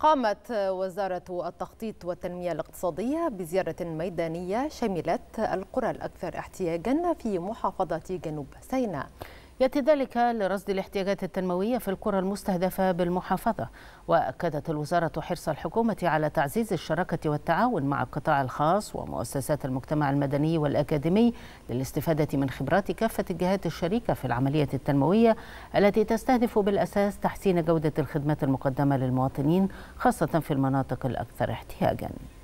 قامت وزارة التخطيط والتنمية الاقتصادية بزيارة ميدانية شملت القرى الأكثر احتياجا في محافظة جنوب سيناء يأتي ذلك لرصد الاحتياجات التنموية في القرى المستهدفة بالمحافظة وأكدت الوزارة حرص الحكومة على تعزيز الشراكة والتعاون مع القطاع الخاص ومؤسسات المجتمع المدني والأكاديمي للاستفادة من خبرات كافة الجهات الشريكة في العملية التنموية التي تستهدف بالأساس تحسين جودة الخدمات المقدمة للمواطنين خاصة في المناطق الأكثر احتياجاً